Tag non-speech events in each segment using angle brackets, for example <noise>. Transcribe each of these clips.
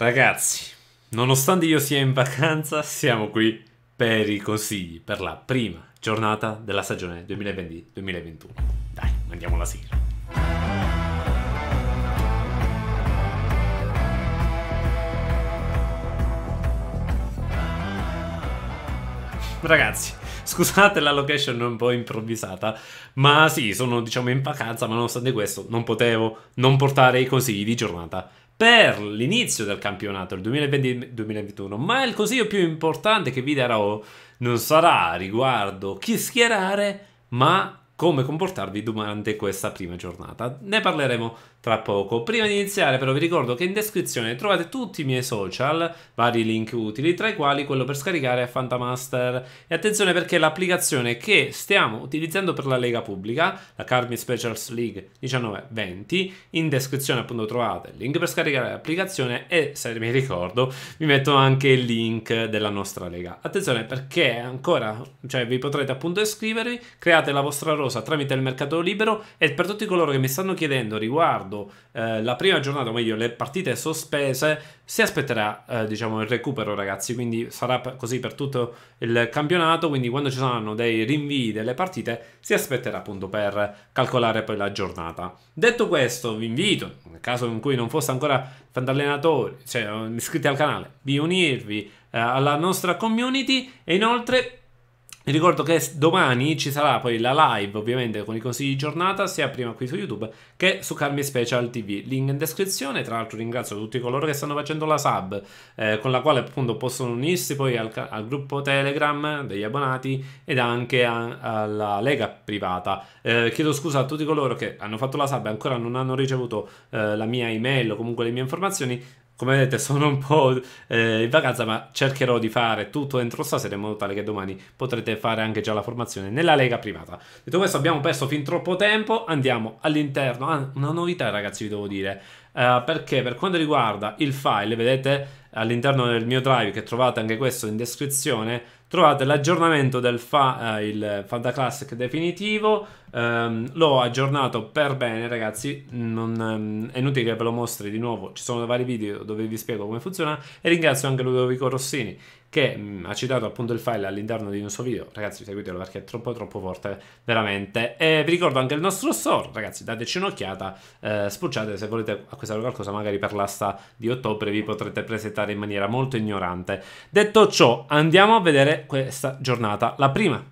Ragazzi, nonostante io sia in vacanza, siamo qui per i consigli per la prima giornata della stagione 2020-2021. Dai, mandiamo la sigla. Ragazzi, Scusate la location un po' improvvisata, ma sì, sono diciamo in vacanza, ma nonostante questo non potevo non portare i consigli di giornata per l'inizio del campionato, il 2020-2021, ma il consiglio più importante che vi darò non sarà riguardo chi schierare, ma come comportarvi durante questa prima giornata. Ne parleremo tra poco. Prima di iniziare però vi ricordo che in descrizione trovate tutti i miei social, vari link utili, tra i quali quello per scaricare Fantamaster. E attenzione perché l'applicazione che stiamo utilizzando per la Lega Pubblica, la Carmi Specials League 19-20, in descrizione appunto trovate il link per scaricare l'applicazione e se mi ricordo vi metto anche il link della nostra Lega. Attenzione perché ancora, cioè vi potrete appunto iscrivervi, create la vostra rosa tramite il mercato libero e per tutti coloro che mi stanno chiedendo riguardo riguardo eh, la prima giornata, o meglio le partite sospese, si aspetterà eh, diciamo, il recupero ragazzi, quindi sarà così per tutto il campionato, quindi quando ci saranno dei rinvii delle partite si aspetterà appunto per calcolare poi la giornata. Detto questo vi invito, nel caso in cui non foste ancora fantallenatori, cioè iscritti al canale, di unirvi eh, alla nostra community e inoltre vi ricordo che domani ci sarà poi la live, ovviamente, con i consigli di giornata, sia prima qui su YouTube che su Carmi Special TV. Link in descrizione. Tra l'altro ringrazio tutti coloro che stanno facendo la sub, eh, con la quale appunto possono unirsi poi al, al gruppo Telegram degli abbonati ed anche a, alla lega privata. Eh, chiedo scusa a tutti coloro che hanno fatto la sub e ancora non hanno ricevuto eh, la mia email o comunque le mie informazioni come vedete sono un po' eh, in vacanza ma cercherò di fare tutto entro stasera in modo tale che domani potrete fare anche già la formazione nella lega privata detto questo abbiamo perso fin troppo tempo andiamo all'interno ah, una novità ragazzi vi devo dire uh, perché per quanto riguarda il file vedete all'interno del mio drive che trovate anche questo in descrizione trovate l'aggiornamento del fa, uh, il Fanta Classic definitivo Um, l'ho aggiornato per bene ragazzi non, um, è inutile che ve lo mostri di nuovo ci sono vari video dove vi spiego come funziona e ringrazio anche Ludovico Rossini che um, ha citato appunto il file all'interno di un suo video ragazzi seguitelo perché è troppo troppo forte veramente e vi ricordo anche il nostro store ragazzi dateci un'occhiata eh, spucciate se volete acquistare qualcosa magari per l'asta di ottobre vi potrete presentare in maniera molto ignorante detto ciò andiamo a vedere questa giornata la prima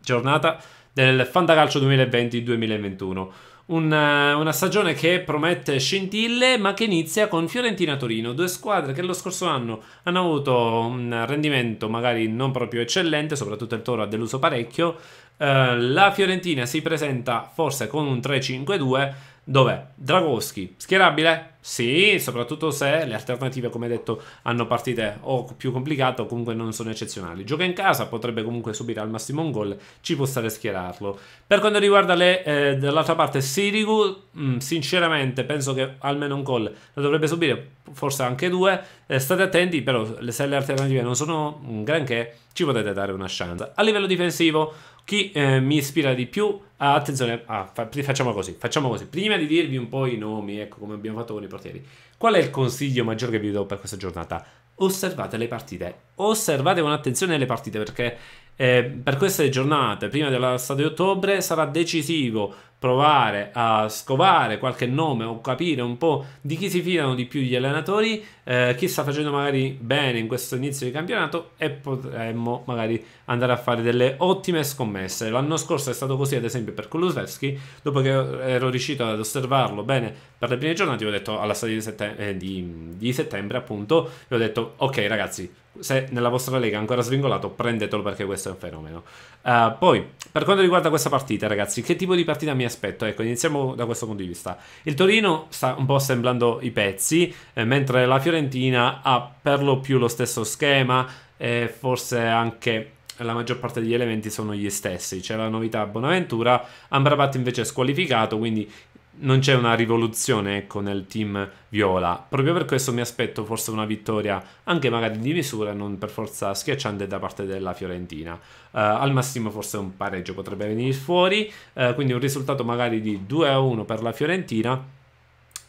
giornata del Fantacalcio 2020-2021. Una, eh, una, stagione che promette scintille, ma che inizia con Fiorentina-Torino, due squadre che lo scorso anno hanno avuto un rendimento magari non proprio eccellente, soprattutto il Toro ha deluso parecchio. Eh, la Fiorentina si presenta forse con un 3-5-2 Dov'è? Dragoschi, schierabile? Sì, soprattutto se le alternative, come detto, hanno partite o più complicate o comunque non sono eccezionali. Gioca in casa, potrebbe comunque subire al massimo un gol, ci può stare schierarlo. Per quanto riguarda le, eh, dall'altra parte Sirigu, mh, mm, sinceramente penso che almeno un gol lo dovrebbe subire, forse anche due. Eh, state attenti, però se le alternative non sono un mm, granché, ci potete dare una chance. A livello difensivo, chi eh, mi ispira di più Ah, attenzione, ah, fa, facciamo così, facciamo così. Prima di dirvi un po' i nomi, ecco come abbiamo fatto con i portieri, qual è il consiglio maggiore che vi do per questa giornata? Osservate le partite osservate con attenzione le partite perché eh, per queste giornate, prima della dell'estate di ottobre, sarà decisivo provare a scovare qualche nome o capire un po' di chi si fidano di più gli allenatori, eh, chi sta facendo magari bene in questo inizio di campionato e potremmo magari andare a fare delle ottime scommesse. L'anno scorso è stato così ad esempio per Kulusevski, dopo che ero riuscito ad osservarlo bene per le prime giornate, ho detto alla stagione di, settem- eh, di, di settembre appunto, ho detto ok ragazzi se nella vostra lega è ancora svingolato, prendetelo perché questo è un fenomeno. Uh, poi, per quanto riguarda questa partita, ragazzi, che tipo di partita mi aspetto? Ecco, iniziamo da questo punto di vista. Il Torino sta un po' assemblando i pezzi, eh, mentre la Fiorentina ha per lo più lo stesso schema e eh, forse anche la maggior parte degli elementi sono gli stessi. C'è la novità Bonaventura, Ambrabat invece è squalificato, quindi non c'è una rivoluzione ecco, nel team viola. Proprio per questo mi aspetto forse una vittoria anche magari di misura, non per forza schiacciante da parte della Fiorentina. Uh, al massimo forse un pareggio potrebbe venire fuori, uh, quindi un risultato magari di 2 a 1 per la Fiorentina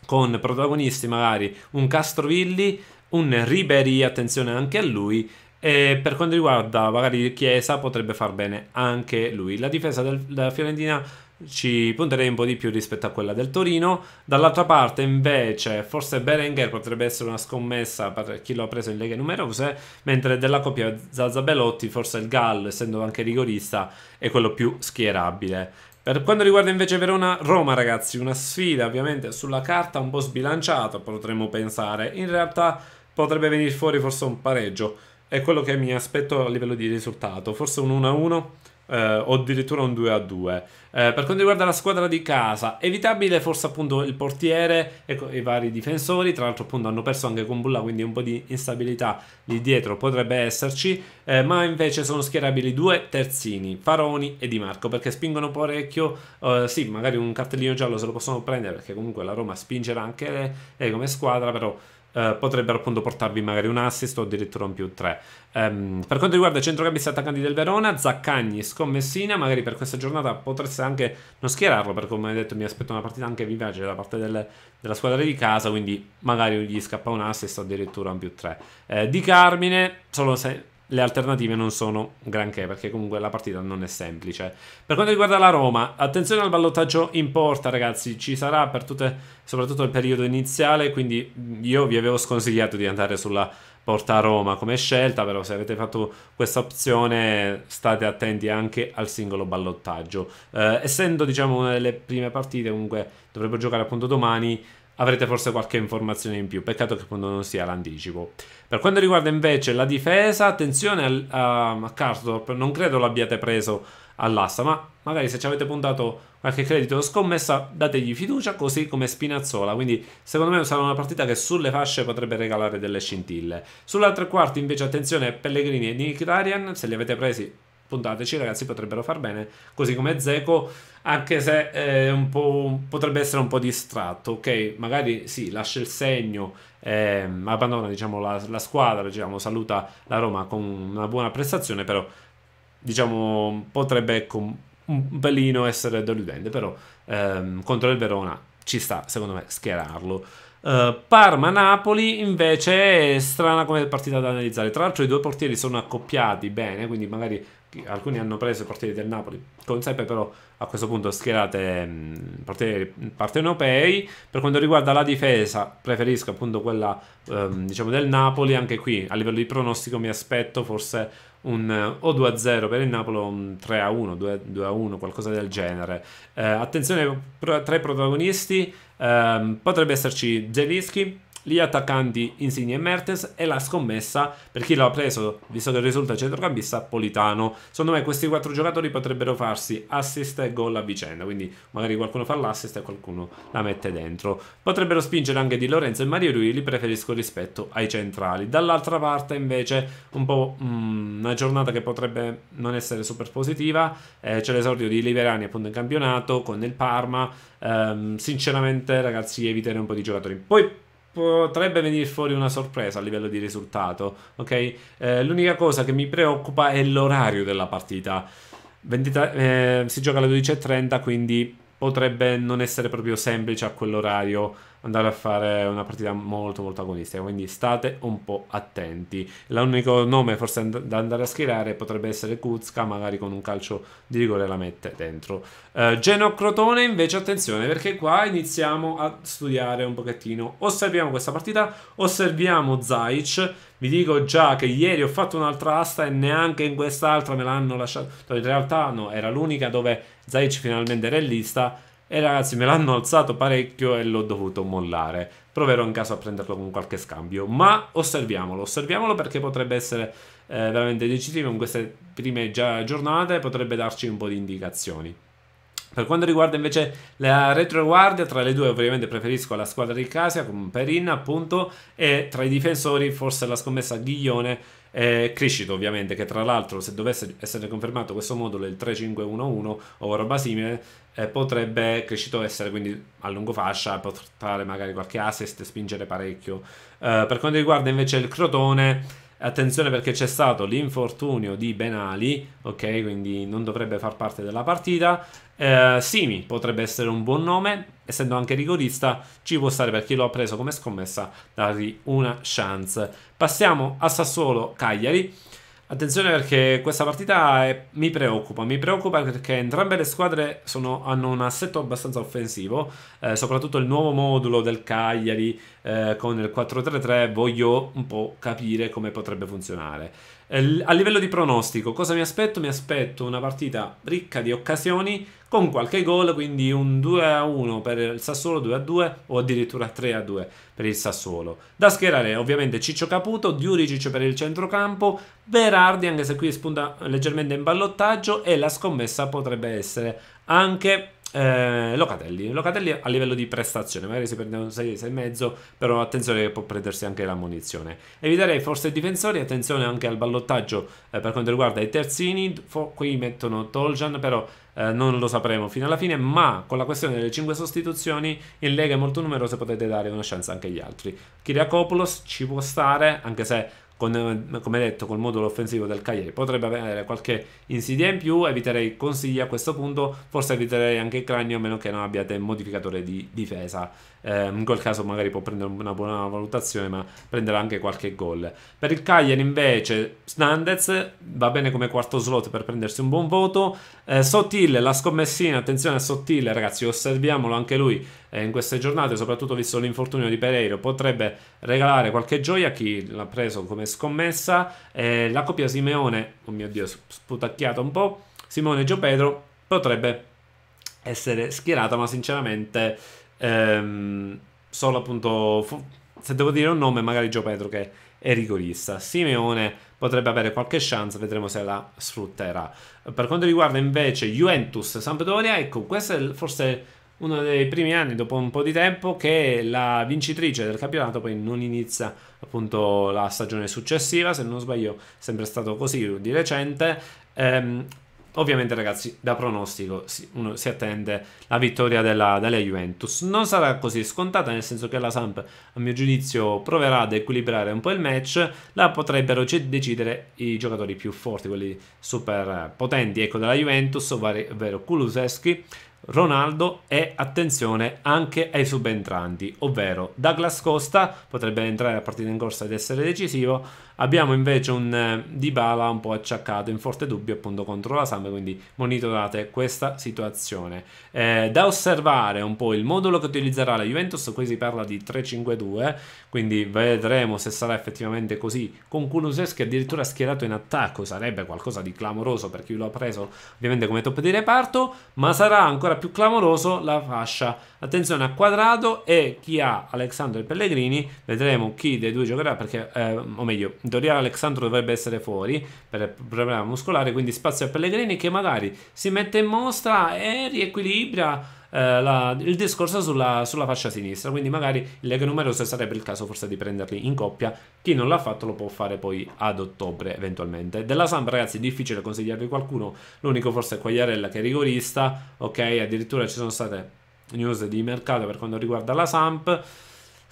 con protagonisti magari un Castrovilli, un Ribery, attenzione anche a lui, e per quanto riguarda magari Chiesa potrebbe far bene anche lui. La difesa della Fiorentina ci punterei un po' di più rispetto a quella del Torino. Dall'altra parte, invece, forse Berenguer potrebbe essere una scommessa per chi lo ha preso in leghe numerose, mentre della coppia Zazzabellotti, forse il Gallo, essendo anche rigorista, è quello più schierabile. Per quanto riguarda invece Verona-Roma, ragazzi, una sfida ovviamente sulla carta un po' sbilanciata, potremmo pensare. In realtà potrebbe venire fuori forse un pareggio. È quello che mi aspetto a livello di risultato, forse un 1-1 eh, o addirittura un 2 a 2. Eh, per quanto riguarda la squadra di casa, evitabile forse appunto il portiere e i vari difensori, tra l'altro appunto hanno perso anche con Bulla, quindi un po' di instabilità lì dietro potrebbe esserci, eh, ma invece sono schierabili due terzini, Faroni e Di Marco, perché spingono parecchio, eh, sì, magari un cartellino giallo se lo possono prendere, perché comunque la Roma spingerà anche lei eh, come squadra, però eh, potrebbero appunto portarvi magari un assist o addirittura un più 3. Um, ehm, per quanto riguarda i centrocampisti attaccanti del Verona, Zaccagni Scommessina, magari per questa giornata potreste anche non schierarlo, perché come detto mi aspetto una partita anche vivace da parte del, della squadra di casa, quindi magari gli scappa un assist o addirittura un più 3. Eh, di Carmine, solo se le alternative non sono granché perché comunque la partita non è semplice. Per quanto riguarda la Roma, attenzione al ballottaggio in porta ragazzi, ci sarà per tutte, soprattutto il periodo iniziale, quindi io vi avevo sconsigliato di andare sulla porta Roma come scelta, però se avete fatto questa opzione state attenti anche al singolo ballottaggio. Eh, essendo diciamo una delle prime partite, comunque dovrebbe giocare appunto domani, avrete forse qualche informazione in più. Peccato che appunto non sia l'anticipo. Per quanto riguarda invece la difesa, attenzione a Carthorpe, non credo l'abbiate preso all'asta, ma magari se ci avete puntato qualche credito o scommessa dategli fiducia così come Spinazzola, quindi secondo me sarà una partita che sulle fasce potrebbe regalare delle scintille. Sulla tre quarti invece attenzione a Pellegrini e Nick Darian, se li avete presi puntateci ragazzi potrebbero far bene così come Zeco anche se eh, potrebbe essere un po' distratto ok magari sì lascia il segno eh, abbandona diciamo la, la squadra diciamo, saluta la Roma con una buona prestazione però diciamo potrebbe ecco, un pelino essere deludente però ehm, contro il Verona ci sta secondo me schierarlo eh, Parma-Napoli invece è strana come partita da analizzare. Tra l'altro, i due portieri sono accoppiati bene, quindi magari alcuni hanno preso i portieri del Napoli con sempre però a questo punto schierate mh, mm, portieri partenopei. Per quanto riguarda la difesa, preferisco appunto quella um, diciamo del Napoli. Anche qui a livello di pronostico, mi aspetto forse un eh, o 2-0 per il Napoli o un 3-1, 2-1, qualcosa del genere. Eh, attenzione tra i protagonisti Um, potrebbe esserci Zelischi gli attaccanti Insigne e Mertens e la scommessa per chi lo ha preso, visto che risulta centrocampista, Politano. Secondo me questi quattro giocatori potrebbero farsi assist e gol a vicenda, quindi magari qualcuno fa l'assist e qualcuno la mette dentro. Potrebbero spingere anche Di Lorenzo e Mario Rui, li preferisco rispetto ai centrali. Dall'altra parte invece un po' mh, mm, una giornata che potrebbe non essere super positiva, eh, c'è l'esordio di Liberani appunto in campionato con il Parma, ehm, sinceramente ragazzi eviterei un po' di giocatori. Poi potrebbe venire fuori una sorpresa a livello di risultato. Ok, eh, l'unica cosa che mi preoccupa è l'orario della partita. 23, eh, si gioca alle 12.30, quindi potrebbe non essere proprio semplice a quell'orario andare a fare una partita molto molto agonistica, quindi state un po' attenti. L'unico nome forse and da andare a schierare potrebbe essere Kuzka, magari con un calcio di rigore la mette dentro. Uh, Geno Crotone invece attenzione perché qua iniziamo a studiare un pochettino, osserviamo questa partita, osserviamo Zaic, vi dico già che ieri ho fatto un'altra asta e neanche in quest'altra me l'hanno lasciato. In realtà no, era l'unica dove Zaic finalmente era in lista e ragazzi, me l'hanno alzato parecchio e l'ho dovuto mollare. Proverò in caso a prenderlo con qualche scambio. Ma osserviamolo, osserviamolo perché potrebbe essere eh, veramente decisivo in queste prime giornate. Potrebbe darci un po' di indicazioni. Per quanto riguarda invece la retroguardia, tra le due ovviamente preferisco la squadra di Casia con Perin appunto e tra i difensori forse la scommessa Ghiglione eh, Criscito ovviamente che tra l'altro se dovesse essere confermato questo modulo il 3511 o roba simile eh, potrebbe Criscito essere quindi a lungo fascia portare magari qualche assist spingere parecchio eh, per quanto riguarda invece il Crotone Attenzione perché c'è stato l'infortunio di Benali, ok? Quindi non dovrebbe far parte della partita. Eh, Simi potrebbe essere un buon nome, essendo anche rigorista, ci può stare per chi lo ha preso come scommessa, dargli una chance. Passiamo a Sassuolo Cagliari. Attenzione perché questa partita è, mi preoccupa, mi preoccupa perché entrambe le squadre sono, hanno un assetto abbastanza offensivo, eh, soprattutto il nuovo modulo del Cagliari eh, con il 4-3-3 voglio un po' capire come potrebbe funzionare. Eh, a livello di pronostico, cosa mi aspetto? Mi aspetto una partita ricca di occasioni, con qualche gol, quindi un 2-1 per il Sassuolo, 2-2 o addirittura 3-2 per il Sassuolo. Da schierare ovviamente Ciccio Caputo, Diuricic per il centrocampo, Berardi anche se qui spunta leggermente in ballottaggio e la scommessa potrebbe essere anche eh, Locatelli. Locatelli a livello di prestazione, magari si prende un 6, 6,5, però attenzione che può prendersi anche l'ammunizione. Eviterei forse i difensori, attenzione anche al ballottaggio eh, per quanto riguarda i terzini, Fo- qui mettono Toljan, però eh, non lo sapremo fino alla fine, ma con la questione delle 5 sostituzioni in Lega è molto numerosa potete dare una chance anche agli altri. Kiriakopoulos ci può stare, anche se con, come detto col modulo offensivo del Cagliari potrebbe avere qualche insidia in più eviterei consigli a questo punto forse eviterei anche il cranio a meno che non abbiate modificatore di difesa eh, in quel caso magari può prendere una buona valutazione ma prenderà anche qualche gol per il Cagliari invece Snandez va bene come quarto slot per prendersi un buon voto eh, Sottile la scommessina attenzione a Sottile ragazzi osserviamolo anche lui eh, in queste giornate soprattutto visto l'infortunio di Pereiro potrebbe regalare qualche gioia a chi l'ha preso come scommessa eh, la coppia Simeone oh mio dio sputacchiato un po' Simone Giopedro potrebbe essere schierata ma sinceramente Ehm, solo appunto, fu, se devo dire un nome, magari Gio Pedro che è rigorista. Simeone potrebbe avere qualche chance, vedremo se la sfrutterà. Per quanto riguarda invece Juventus Sampdoria, ecco, questo è forse uno dei primi anni dopo un po' di tempo che la vincitrice del campionato poi non inizia appunto la stagione successiva, se non sbaglio, sempre stato così di recente. Ehm, Ovviamente, ragazzi, da pronostico si, uno, si attende la vittoria della, della, Juventus. Non sarà così scontata, nel senso che la Samp, a mio giudizio, proverà ad equilibrare un po' il match. La potrebbero decidere i giocatori più forti, quelli super potenti ecco, della Juventus, ovvero Kuluseschi, Ronaldo e attenzione anche ai subentranti, ovvero Douglas Costa potrebbe entrare a partita in corsa ed essere decisivo. Abbiamo invece un eh, Dybala un po' acciaccato in forte dubbio appunto contro la Samba, quindi monitorate questa situazione. Eh, da osservare un po' il modulo che utilizzerà la Juventus, qui si parla di 3-5-2, quindi vedremo se sarà effettivamente così con Kuluseschi addirittura schierato in attacco, sarebbe qualcosa di clamoroso per chi lo ha preso ovviamente come top di reparto, ma sarà ancora ancora più clamoroso la fascia Attenzione a Quadrado e chi ha Alexandro e Pellegrini, vedremo chi dei due giocherà perché, eh, o meglio, in teoria Alexandro dovrebbe essere fuori per problema muscolare, quindi spazio a Pellegrini che magari si mette in mostra e riequilibra eh, la, il discorso sulla, sulla, fascia sinistra. Quindi magari il Lega Numerose sarebbe il caso forse di prenderli in coppia. Chi non l'ha fatto lo può fare poi ad ottobre eventualmente. Della Samp, ragazzi, è difficile consigliarvi qualcuno. L'unico forse è Quagliarella che è rigorista. Ok, addirittura ci sono state news di mercato per quanto riguarda la Samp.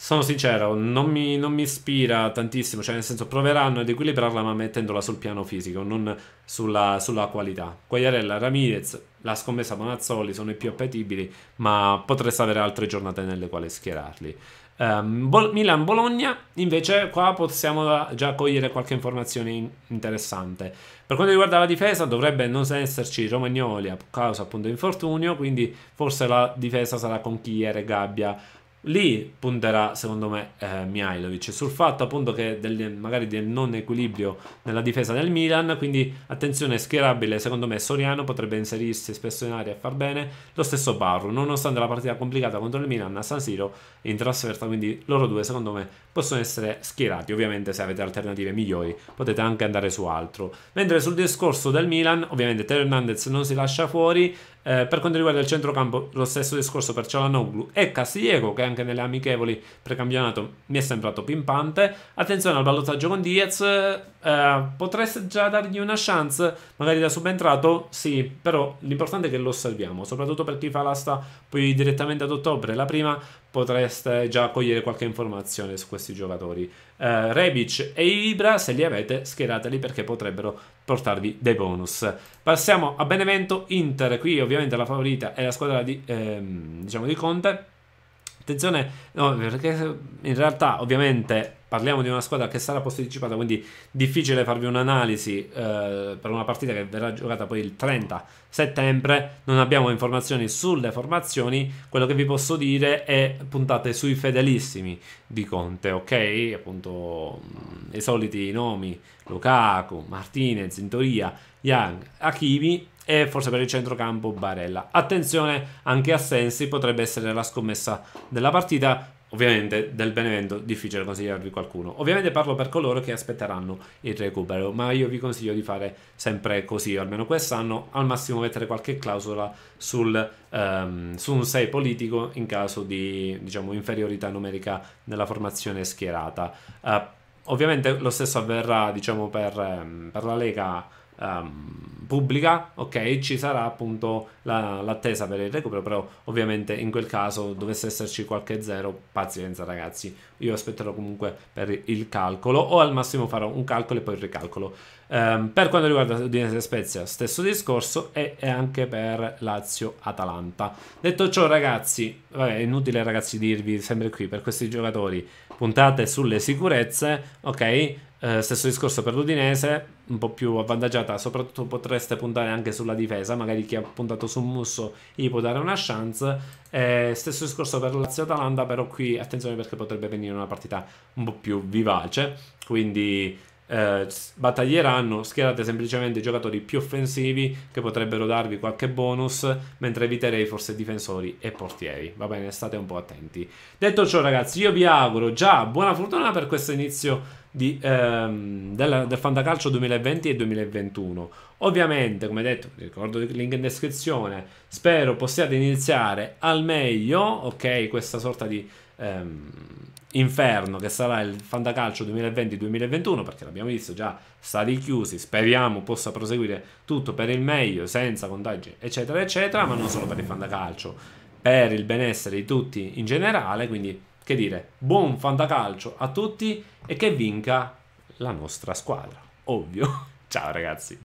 Sono sincero, non mi, non mi, ispira tantissimo, cioè nel senso proveranno ad equilibrarla ma mettendola sul piano fisico, non sulla, sulla qualità. Quagliarella, Ramirez, la scommessa Bonazzoli sono i più appetibili, ma potreste avere altre giornate nelle quali schierarli. Um, Bol- Milan-Bologna, invece qua possiamo già cogliere qualche informazione interessante. Per quanto riguarda la difesa, dovrebbe non esserci Romagnoli a causa appunto infortunio, quindi forse la difesa sarà con Kier e Gabbia. Lì punterà secondo me eh, Mihailovic sul fatto appunto che del, magari del non equilibrio nella difesa del Milan, quindi attenzione schierabile secondo me Soriano potrebbe inserirsi spesso in aria e far bene, lo stesso Barro nonostante la partita complicata contro il Milan a San Siro in trasferta, quindi loro due secondo me possono essere schierati. Ovviamente se avete alternative migliori potete anche andare su altro. Mentre sul discorso del Milan, ovviamente Teo Hernandez non si lascia fuori, eh, per quanto riguarda il centrocampo, lo stesso discorso per Cialanoglu e Castiglieco, che anche nelle amichevoli precampionato mi è sembrato pimpante. Attenzione al ballottaggio con Diaz, eh, potreste già dargli una chance, magari da subentrato? Sì, però l'importante è che lo osserviamo, soprattutto per chi fa l'asta poi direttamente ad ottobre. La prima potreste già cogliere qualche informazione su questi giocatori. Eh, Rebic e Ibra, se li avete, schierateli perché potrebbero portarvi dei bonus. Passiamo a Benevento Inter, qui ovviamente la favorita è la squadra di, ehm, diciamo di Conte. Attenzione, no, perché in realtà ovviamente parliamo di una squadra che sarà posticipata, quindi difficile farvi un'analisi eh, per una partita che verrà giocata poi il 30 settembre. Non abbiamo informazioni sulle formazioni, quello che vi posso dire è puntate sui fedelissimi di Conte, ok? Appunto mm, i soliti nomi, Lukaku, Martinez, in teoria, Young, Akimi e forse per il centrocampo Barella. Attenzione anche a Sensi, potrebbe essere la scommessa della partita Ovviamente del Benevento difficile consigliarvi qualcuno. Ovviamente parlo per coloro che aspetteranno il recupero, ma io vi consiglio di fare sempre così, almeno quest'anno, al massimo mettere qualche clausola sul, um, su un 6 politico in caso di diciamo, inferiorità numerica nella formazione schierata. Uh, ovviamente lo stesso avverrà diciamo, per, um, per la Lega um, pubblica, ok, ci sarà appunto la, l'attesa per il recupero, però ovviamente in quel caso dovesse esserci qualche zero, pazienza ragazzi, io aspetterò comunque per il calcolo o al massimo farò un calcolo e poi il ricalcolo. Um, per quanto riguarda Udinese Spezia, stesso discorso e, e anche per Lazio-Atalanta. Detto ciò ragazzi, vabbè, è inutile ragazzi dirvi sempre qui per questi giocatori puntate sulle sicurezze, ok? Uh, stesso discorso per l'Udinese, un po' più avvantaggiata, soprattutto potreste puntare anche sulla difesa, magari chi ha puntato su Musso gli può dare una chance. Eh, stesso discorso per Lazio-Atalanta, però qui attenzione perché potrebbe venire una partita un po' più vivace, quindi eh, battaglieranno, schierate semplicemente i giocatori più offensivi che potrebbero darvi qualche bonus, mentre eviterei forse difensori e portieri. Va bene, state un po' attenti. Detto ciò ragazzi, io vi auguro già buona fortuna per questo inizio di, ehm, del, del Fantacalcio 2020 e 2021. Ovviamente, come detto, vi ricordo il link in descrizione, spero possiate iniziare al meglio, ok, questa sorta di ehm, inferno che sarà il Fantacalcio 2020-2021 perché l'abbiamo visto già stati chiusi speriamo possa proseguire tutto per il meglio senza contagi eccetera eccetera ma non solo per il Fantacalcio per il benessere di tutti in generale quindi che dire buon Fantacalcio a tutti e che vinca la nostra squadra ovvio <laughs> ciao ragazzi